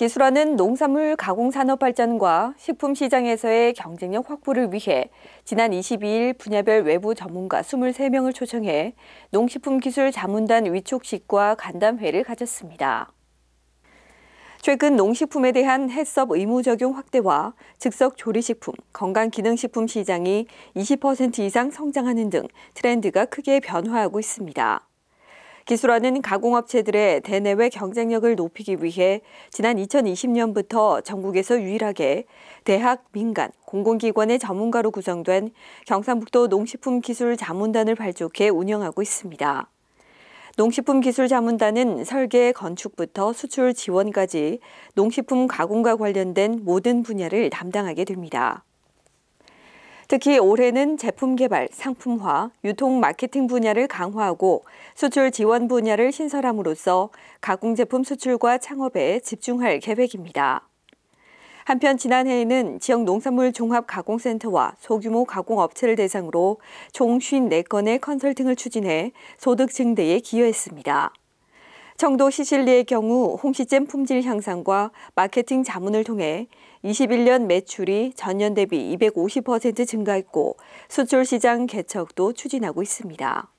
기술원은 농산물 가공 산업 발전과 식품 시장에서의 경쟁력 확보를 위해 지난 22일 분야별 외부 전문가 23명을 초청해 농식품기술자문단 위촉식과 간담회를 가졌습니다. 최근 농식품에 대한 해썹 의무 적용 확대와 즉석 조리식품, 건강기능식품 시장이 20% 이상 성장하는 등 트렌드가 크게 변화하고 있습니다. 기술하는 가공업체들의 대내외 경쟁력을 높이기 위해 지난 2020년부터 전국에서 유일하게 대학, 민간, 공공기관의 전문가로 구성된 경상북도 농식품기술자문단을 발족해 운영하고 있습니다. 농식품기술자문단은 설계, 건축부터 수출 지원까지 농식품 가공과 관련된 모든 분야를 담당하게 됩니다. 특히 올해는 제품 개발, 상품화, 유통 마케팅 분야를 강화하고 수출 지원 분야를 신설함으로써 가공 제품 수출과 창업에 집중할 계획입니다. 한편 지난해에는 지역 농산물 종합 가공센터와 소규모 가공업체를 대상으로 총 54건의 컨설팅을 추진해 소득 증대에 기여했습니다. 청도 시실리의 경우 홍시잼 품질 향상과 마케팅 자문을 통해 21년 매출이 전년 대비 250% 증가했고 수출 시장 개척도 추진하고 있습니다.